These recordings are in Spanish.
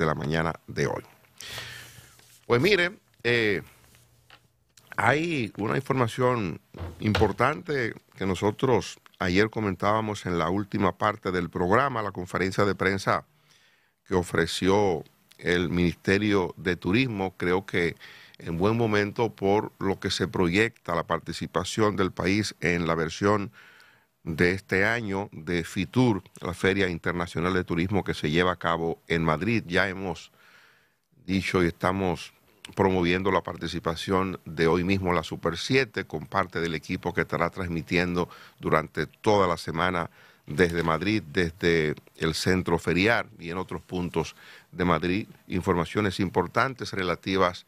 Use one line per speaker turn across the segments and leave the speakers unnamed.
de la mañana de hoy. Pues mire, eh, hay una información importante que nosotros ayer comentábamos en la última parte del programa, la conferencia de prensa que ofreció el Ministerio de Turismo. Creo que en buen momento por lo que se proyecta la participación del país en la versión de este año de FITUR, la Feria Internacional de Turismo que se lleva a cabo en Madrid. Ya hemos dicho y estamos promoviendo la participación de hoy mismo la Super 7 con parte del equipo que estará transmitiendo durante toda la semana desde Madrid, desde el centro feriar y en otros puntos de Madrid, informaciones importantes relativas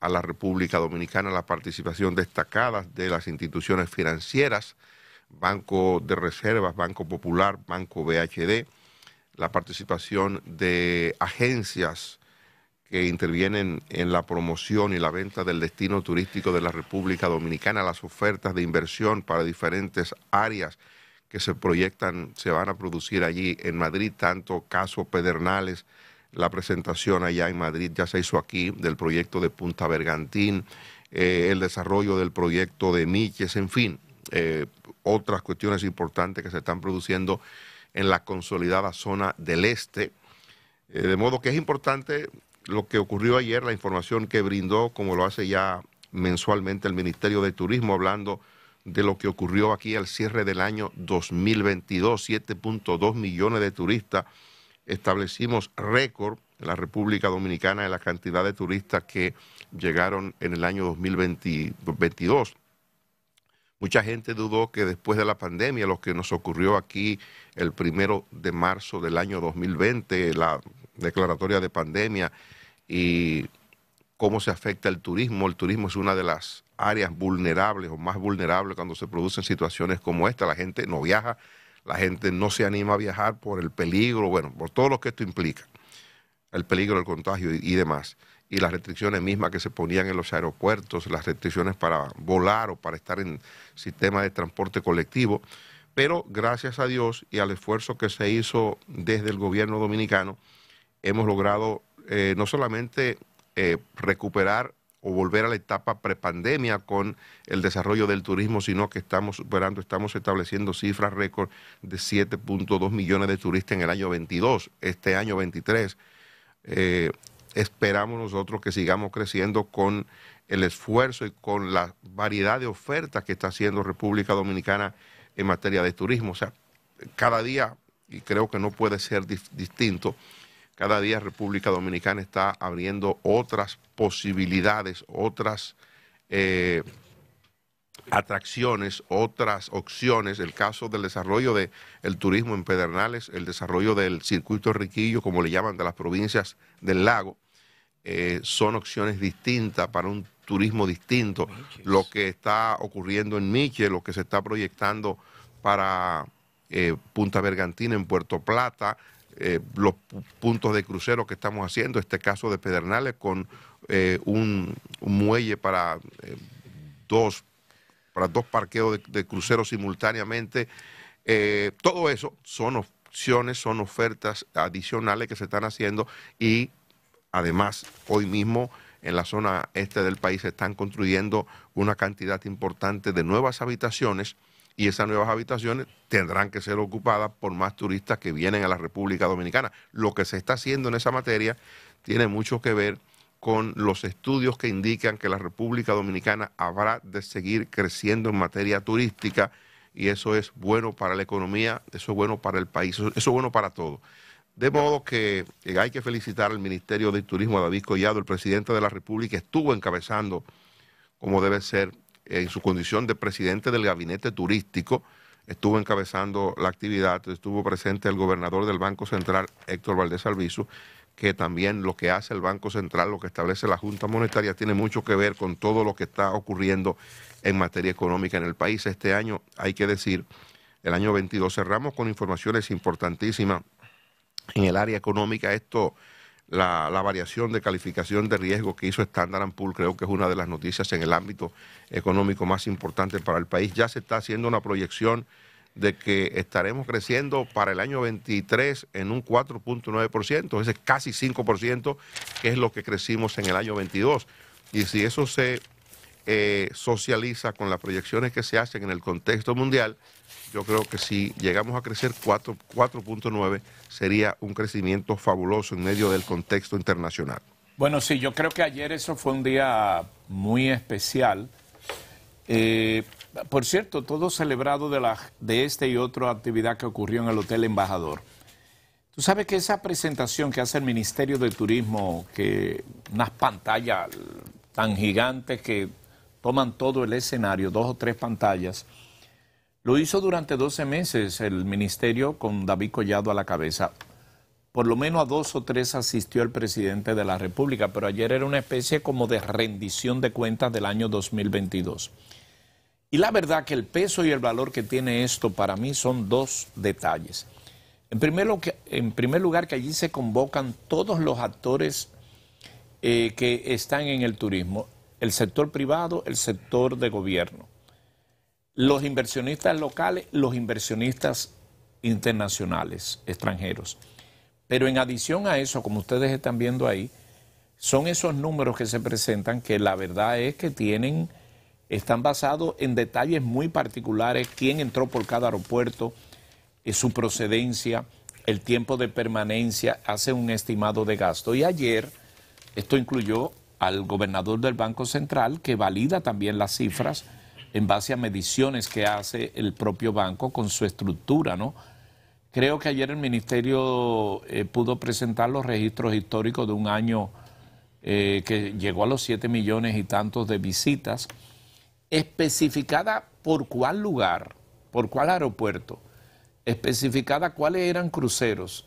a la República Dominicana, la participación destacada de las instituciones financieras, Banco de Reservas, Banco Popular, Banco BHD, la participación de agencias que intervienen en la promoción y la venta del destino turístico de la República Dominicana, las ofertas de inversión para diferentes áreas que se proyectan, se van a producir allí en Madrid, tanto casos Pedernales, la presentación allá en Madrid ya se hizo aquí del proyecto de Punta Bergantín, eh, el desarrollo del proyecto de Miches, en fin, eh, otras cuestiones importantes que se están produciendo en la consolidada zona del este. Eh, de modo que es importante lo que ocurrió ayer, la información que brindó, como lo hace ya mensualmente el Ministerio de Turismo, hablando de lo que ocurrió aquí al cierre del año 2022, 7.2 millones de turistas. Establecimos récord en la República Dominicana de la cantidad de turistas que llegaron en el año 2022. Mucha gente dudó que después de la pandemia, lo que nos ocurrió aquí el primero de marzo del año 2020, la declaratoria de pandemia y cómo se afecta el turismo. El turismo es una de las áreas vulnerables o más vulnerables cuando se producen situaciones como esta. La gente no viaja, la gente no se anima a viajar por el peligro, bueno, por todo lo que esto implica, el peligro del contagio y demás y las restricciones mismas que se ponían en los aeropuertos, las restricciones para volar o para estar en sistemas de transporte colectivo. Pero gracias a Dios y al esfuerzo que se hizo desde el gobierno dominicano, hemos logrado eh, no solamente eh, recuperar o volver a la etapa prepandemia con el desarrollo del turismo, sino que estamos superando, estamos estableciendo cifras récord de 7.2 millones de turistas en el año 22, este año 23 esperamos nosotros que sigamos creciendo con el esfuerzo y con la variedad de ofertas que está haciendo República Dominicana en materia de turismo. O sea, cada día, y creo que no puede ser distinto, cada día República Dominicana está abriendo otras posibilidades, otras... Eh, atracciones, otras opciones, el caso del desarrollo del el turismo en Pedernales, el desarrollo del circuito riquillo, como le llaman, de las provincias del lago, eh, son opciones distintas para un turismo distinto. Lo que está ocurriendo en Miche, lo que se está proyectando para eh, Punta Bergantina en Puerto Plata, eh, los puntos de crucero que estamos haciendo, este caso de Pedernales con un, un, muelle para dos para dos parqueos de, cruceros simultáneamente. Eh, todo eso son opciones, son ofertas adicionales que se están haciendo y además hoy mismo en la zona este del país se están construyendo una cantidad importante de nuevas habitaciones y esas nuevas habitaciones tendrán que ser ocupadas por más turistas que vienen a la República Dominicana. Lo que se está haciendo en esa materia tiene mucho que ver con los estudios que indican que la República Dominicana habrá de seguir creciendo en materia turística y eso es bueno para la economía, eso es bueno para el país, eso, es bueno para todo. De modo que eh, hay que felicitar al Ministerio de Turismo, a David Collado, el presidente de la República, estuvo encabezando, como debe ser, en su condición de presidente del gabinete turístico, estuvo encabezando la actividad, estuvo presente el gobernador del Banco Central, Héctor Valdés Alviso, que también lo que hace el Banco Central, lo que establece la Junta Monetaria, tiene mucho que ver con todo lo que está ocurriendo en materia económica en el país. Este año, hay que decir, el año 22 cerramos con informaciones importantísimas en el área económica. Esto, la, variación de calificación de riesgo que hizo Standard Poor's, creo que es una de las noticias en el ámbito económico más importante para el país. Ya se está haciendo una proyección de que estaremos creciendo para el año 23 en un 4.9%, ese casi 5%, que es lo que crecimos en el año 22. Y si eso se eh, socializa con las proyecciones que se hacen en el contexto mundial, yo creo que si llegamos a crecer 4.9 sería un crecimiento fabuloso en medio del contexto internacional.
Bueno, sí, yo creo que ayer eso fue un día muy especial eh, por cierto, todo celebrado de, la, de esta y otra actividad que ocurrió en el Hotel Embajador. Tú sabes que esa presentación que hace el Ministerio de Turismo, que unas pantallas tan gigantes que toman todo el escenario, dos o tres pantallas, lo hizo durante 12 meses el Ministerio con David Collado a la cabeza. Por lo menos a dos o tres asistió el presidente de la República, pero ayer era una especie como de rendición de cuentas del año 2022. Y la verdad que el peso y el valor que tiene esto para mí son dos detalles. En primer, lugar, que allí se convocan todos los actores eh, que están en el turismo, el sector privado, el sector de gobierno, los inversionistas locales, los inversionistas internacionales, extranjeros. Pero en adición a eso, como ustedes están viendo ahí, son esos números que se presentan que la verdad es que tienen están basados en detalles muy particulares, quién entró por cada aeropuerto, eh, su procedencia, el tiempo de permanencia, hace un estimado de gasto. Y ayer esto incluyó al gobernador del Banco Central, que valida también las cifras en base a mediciones que hace el propio banco con su estructura, ¿no? Creo que ayer el ministerio eh, pudo presentar los registros históricos de un año eh, que llegó a los 7 millones y tantos de visitas especificada por cuál lugar, por cuál aeropuerto, especificada cuáles eran cruceros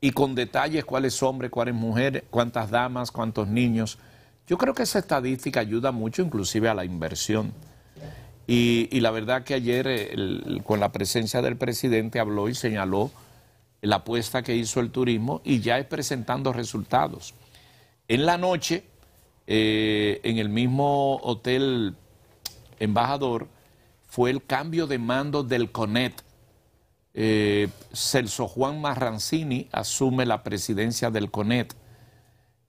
y con detalles cuáles hombres, cuáles mujeres, cuántas damas, cuántos niños. Yo creo que esa estadística ayuda mucho inclusive a la inversión. Y, la verdad que ayer eh, con la presencia del presidente habló y señaló la apuesta que hizo el turismo y ya es presentando resultados. En la noche, eh, en el mismo hotel embajador fue el cambio de mando del CONET. Eh, Celso Juan Marrancini asume la presidencia del CONET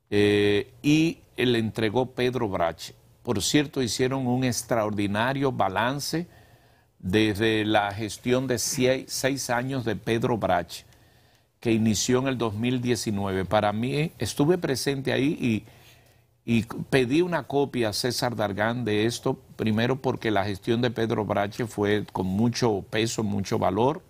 eh, y le entregó Pedro Brach. Por cierto, hicieron un extraordinario balance desde la gestión de seis, años de Pedro Brach, que inició en el 2019. Para mí, estuve presente ahí y y pedí una copia a César Dargán de esto, primero porque la gestión de Pedro Brache fue con mucho peso, mucho valor.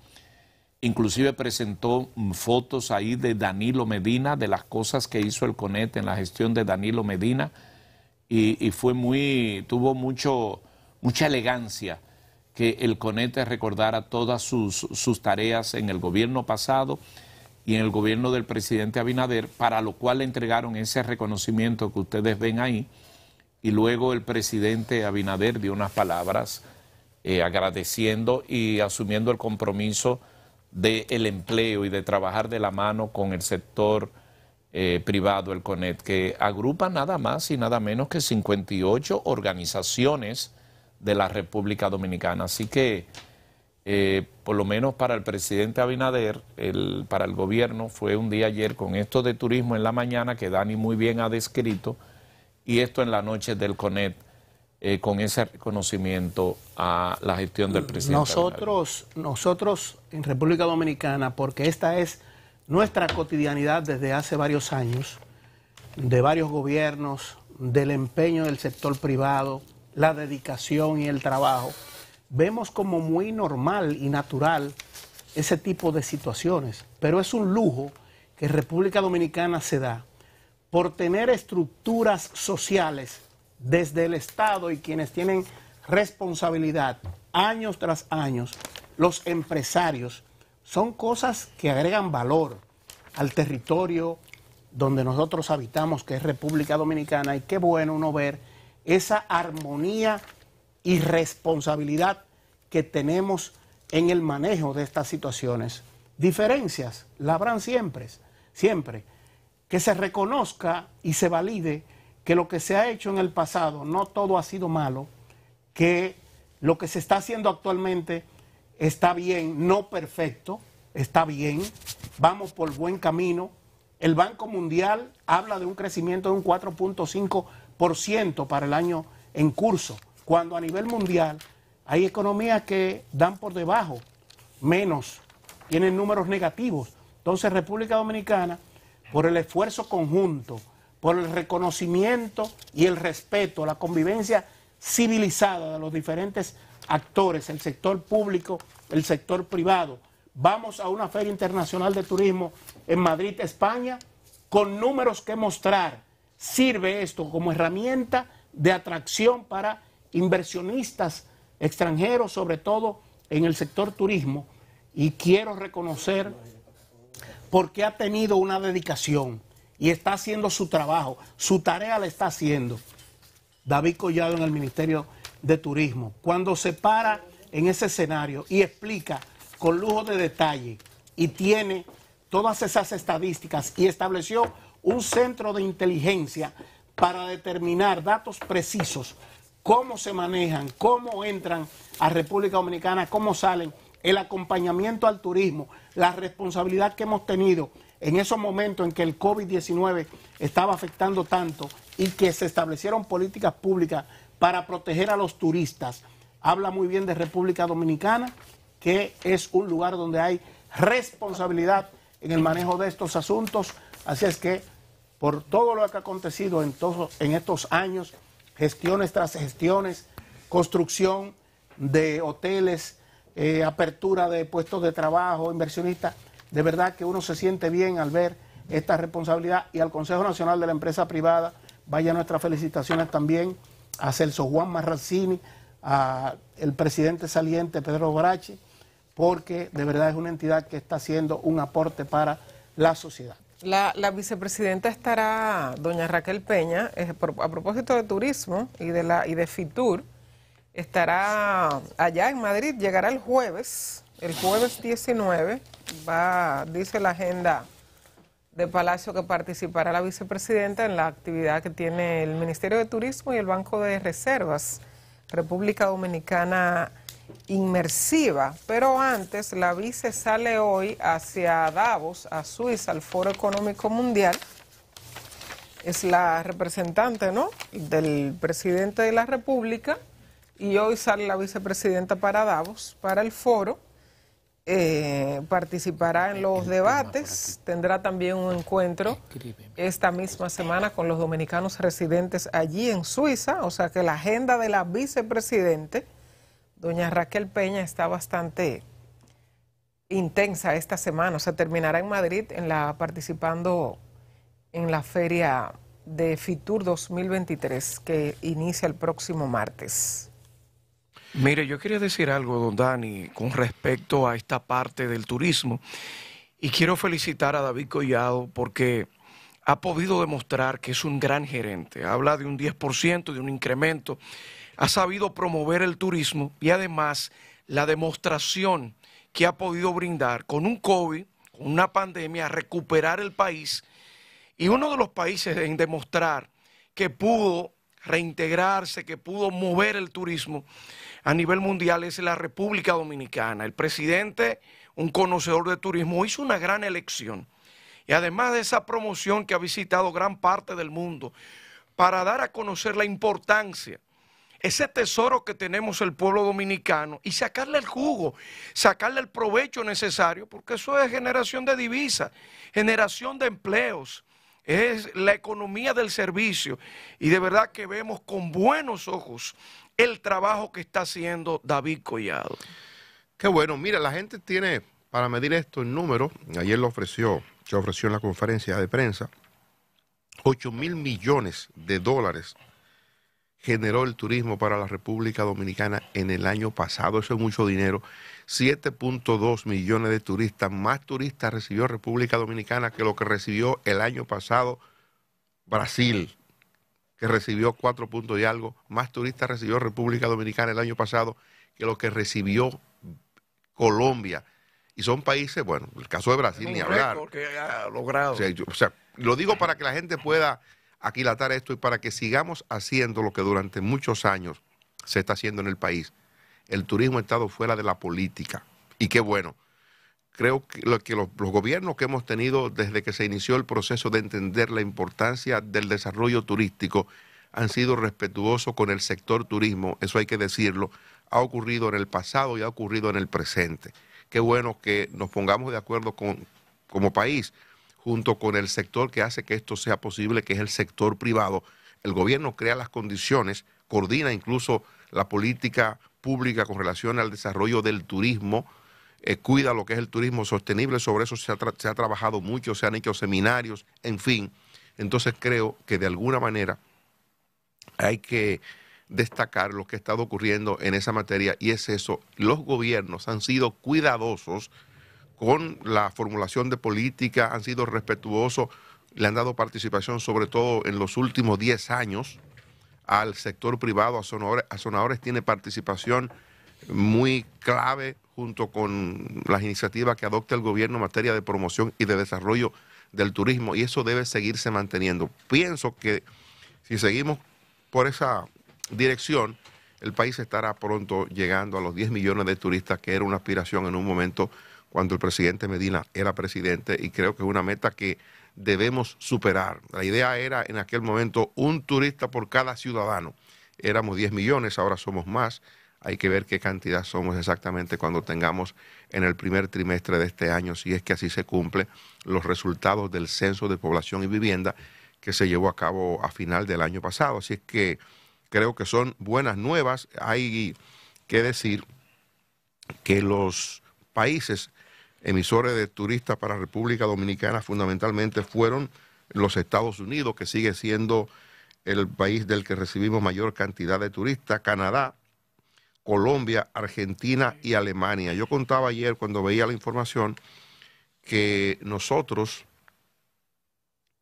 Inclusive presentó mm, fotos ahí de Danilo Medina, de las cosas que hizo el CONET en la gestión de Danilo Medina. Y, fue muy, tuvo mucho, mucha elegancia que el CONET recordara todas sus, sus tareas en el gobierno pasado y en el gobierno del presidente Abinader, para lo cual le entregaron ese reconocimiento que ustedes ven ahí, y luego el presidente Abinader dio unas palabras eh, agradeciendo y asumiendo el compromiso del el empleo y de trabajar de la mano con el sector eh, privado, el CONET, que agrupa nada más y nada menos que 58 organizaciones de la República Dominicana. Así que eh, por lo menos para el presidente Abinader, el, para el gobierno, fue un día ayer con esto de turismo en la mañana que Dani muy bien ha descrito, y esto en la noche del CONET, eh, con ese reconocimiento a la gestión del presidente.
Nosotros, nosotros en República Dominicana, porque esta es nuestra cotidianidad desde hace varios años, de varios gobiernos, del empeño del sector privado, la dedicación y el trabajo vemos como muy normal y natural ese tipo de situaciones, pero es un lujo que República Dominicana se da por tener estructuras sociales desde el Estado y quienes tienen responsabilidad años tras años, los empresarios, son cosas que agregan valor al territorio donde nosotros habitamos, que es República Dominicana, y qué bueno uno ver esa armonía y responsabilidad que tenemos en el manejo de estas situaciones. Diferencias la habrán siempre, siempre. Que se reconozca y se valide que lo que se ha hecho en el pasado no todo ha sido malo, que lo que se está haciendo actualmente está bien, no perfecto, está bien, vamos por buen camino. El Banco Mundial habla de un crecimiento de un 4.5% para el año en curso cuando a nivel mundial hay economías que dan por debajo, menos, tienen números negativos. Entonces República Dominicana, por el esfuerzo conjunto, por el reconocimiento y el respeto, la convivencia civilizada de los diferentes actores, el sector público, el sector privado. Vamos a una feria internacional de turismo en Madrid, España, con números que mostrar. Sirve esto como herramienta de atracción para inversionistas extranjeros, sobre todo en el sector turismo, y quiero reconocer porque ha tenido una dedicación y está haciendo su trabajo, su tarea la está haciendo. David Collado en el Ministerio de Turismo, cuando se para en ese escenario y explica con lujo de detalle y tiene todas esas estadísticas y estableció un centro de inteligencia para determinar datos precisos cómo se manejan, cómo entran a República Dominicana, cómo salen, el acompañamiento al turismo, la responsabilidad que hemos tenido en esos momentos en que el COVID-19 estaba afectando tanto y que se establecieron políticas públicas para proteger a los turistas. Habla muy bien de República Dominicana, que es un lugar donde hay responsabilidad en el manejo de estos asuntos. Así es que por todo lo que ha acontecido en, en estos años gestiones tras gestiones, construcción de hoteles, eh, apertura de puestos de trabajo, inversionistas. De verdad que uno se siente bien al ver esta responsabilidad y al Consejo Nacional de la Empresa Privada, vaya nuestras felicitaciones también a Celso Juan Marracini, al presidente saliente Pedro Brache, porque de verdad es una entidad que está haciendo un aporte para la sociedad.
La, vicepresidenta estará, doña Raquel Peña, a propósito de turismo y de, la, y de FITUR, estará allá en Madrid, llegará el jueves, el jueves 19, va, dice la agenda de Palacio que participará la vicepresidenta en la actividad que tiene el Ministerio de Turismo y el Banco de Reservas, República Dominicana inmersiva, pero antes la vice sale hoy hacia Davos, a Suiza, al Foro Económico Mundial. Es la representante ¿no? del presidente de la República y hoy sale la vicepresidenta para Davos, para el foro. Eh, participará en los debates, tendrá también un encuentro esta misma semana con los dominicanos residentes allí en Suiza, o sea que la agenda de la vicepresidente doña Raquel Peña está bastante intensa esta semana. Se terminará en Madrid participando en la feria de Fitur 2023 que inicia el próximo martes.
Mire, yo quería decir algo, don Dani, con respecto a esta parte del turismo. Y quiero felicitar a David Collado porque ha podido demostrar que es un gran gerente. Habla de un 10%, de un incremento ha sabido promover el turismo y además la demostración que ha podido brindar con un COVID, con una pandemia, recuperar el país y uno de los países en demostrar que pudo reintegrarse, que pudo mover el turismo a nivel mundial es la República Dominicana. El presidente, un conocedor de turismo, hizo una gran elección. Y además de esa promoción que ha visitado gran parte del mundo para dar a conocer la importancia ese tesoro que tenemos el pueblo dominicano y sacarle el jugo, sacarle el provecho necesario, porque eso es generación de divisas, generación de empleos, es la economía del servicio. Y de verdad que vemos con buenos ojos el trabajo que está haciendo David Collado. Qué bueno, mira, la gente tiene, para medir
esto en números, ayer lo ofreció, se ofreció en la conferencia de prensa, 8 mil millones de dólares generó el turismo para la República Dominicana en el año pasado. Eso es mucho dinero. 7.2 millones de turistas. Más turistas recibió República Dominicana que lo que recibió el año pasado Brasil, que recibió 4 puntos y algo. Más turistas recibió República Dominicana el año pasado que lo que recibió Colombia. Y son países, bueno, el caso de Brasil, ni hablar. Porque ha logrado. o sea, lo digo para que la gente pueda aquilatar esto y para que sigamos haciendo lo que durante muchos años se está haciendo en el país. El turismo ha estado fuera de la política. Y qué bueno. Creo que, los, gobiernos que hemos tenido desde que se inició el proceso de entender la importancia del desarrollo turístico han sido respetuosos con el sector turismo, eso hay que decirlo, ha ocurrido en el pasado y ha ocurrido en el presente. Qué bueno que nos pongamos de acuerdo con, como país junto con el sector que hace que esto sea posible, que es el sector privado. El gobierno crea las condiciones, coordina incluso la política pública con relación al desarrollo del turismo, eh, cuida lo que es el turismo sostenible, sobre eso se se ha trabajado mucho, se han hecho seminarios, en fin. Entonces creo que de alguna manera hay que destacar lo que ha estado ocurriendo en esa materia y es eso, los gobiernos han sido cuidadosos con la formulación de política, han sido respetuosos, le han dado participación sobre todo en los últimos 10 años al sector privado, a Sonadores, tiene participación muy clave junto con las iniciativas que adopta el gobierno en materia de promoción y de desarrollo del turismo y eso debe seguirse manteniendo. Pienso que si seguimos por esa dirección, el país estará pronto llegando a los 10 millones de turistas, que era una aspiración en un momento cuando el presidente Medina era presidente y creo que es una meta que debemos superar. La idea era en aquel momento un turista por cada ciudadano. Éramos 10 millones, ahora somos más. Hay que ver qué cantidad somos exactamente cuando tengamos en el primer trimestre de este año, si es que así se cumple, los resultados del censo de población y vivienda que se llevó a cabo a final del año pasado. Así es que creo que son buenas nuevas. Hay que decir que los países emisores de turistas para República Dominicana fundamentalmente fueron los Estados Unidos, que sigue siendo el país del que recibimos mayor cantidad de turistas, Canadá, Colombia, Argentina y Alemania. Yo contaba ayer cuando veía la información que nosotros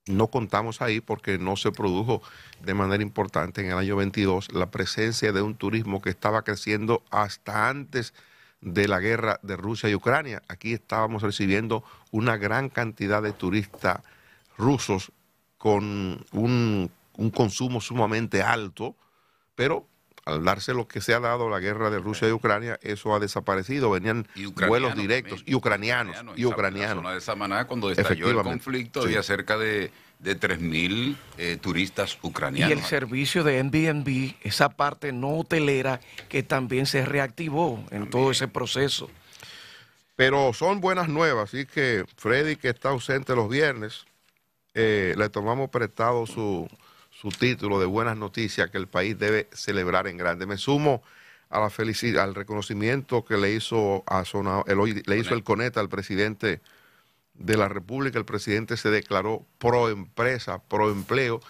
no contamos ahí porque no se produjo de manera importante en el año 22 la presencia de un turismo que estaba creciendo hasta antes de de la guerra de Rusia y Ucrania. Aquí estábamos recibiendo una gran cantidad de turistas rusos con un, consumo sumamente alto, pero al darse lo que se ha dado la guerra de Rusia y Ucrania, eso ha desaparecido. Venían vuelos directos y ucranianos. Y ucranianos. En de Samaná, cuando estalló el conflicto, había cerca de, de 3.000 eh, turistas ucranianos. Y el
servicio de Airbnb, esa parte no hotelera, que también se reactivó en todo ese proceso. Pero son buenas
nuevas, así que Freddy, que está ausente los viernes, eh, le tomamos prestado su, su título de buenas noticias que el país debe celebrar en grande. Me sumo a la felicidad, al reconocimiento que le hizo a el, le hizo el CONETA al presidente de la República. El presidente se declaró pro empresa, pro empleo.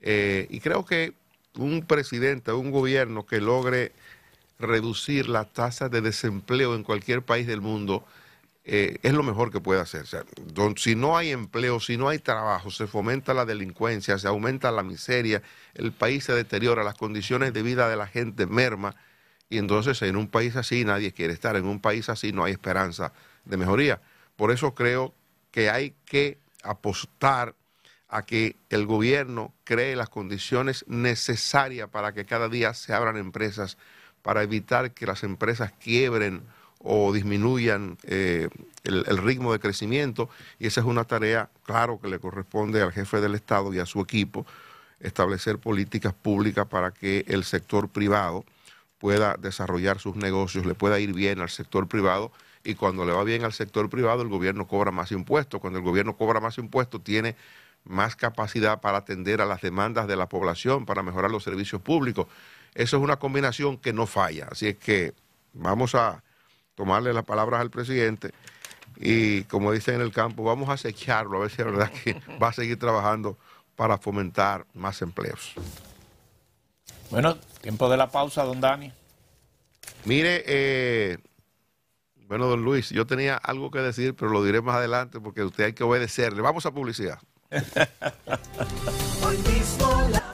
Eh, y creo que un presidente, un gobierno que logre reducir la tasa de desempleo en cualquier país del mundo, eh, es lo mejor que puede hacer. si no hay empleo, si no hay trabajo, se fomenta la delincuencia, se aumenta la miseria, el país se deteriora, las condiciones de vida de la gente merma. Y entonces en un país así nadie quiere estar, en un país así no hay esperanza de mejoría. Por eso creo que hay que apostar a que el gobierno cree las condiciones necesarias para que cada día se abran empresas, para evitar que las empresas quiebren o disminuyan eh, el, el, ritmo de crecimiento y esa es una tarea, claro, que le corresponde al jefe del Estado y a su equipo establecer políticas públicas para que el sector privado pueda desarrollar sus negocios, le pueda ir bien al sector privado y cuando le va bien al sector privado el gobierno cobra más impuestos, cuando el gobierno cobra más impuestos tiene más capacidad para atender a las demandas de la población, para mejorar los servicios públicos. Eso es una combinación que no falla, así es que vamos a tomarle las palabras al presidente y, como dicen en el campo, vamos a acecharlo, a ver si la verdad que va a seguir trabajando para fomentar más empleos.
Bueno, tiempo de la pausa, don Dani.
Mire, eh, bueno, don Luis, yo tenía algo que decir, pero lo diré más adelante porque usted hay que obedecerle. Vamos a publicidad.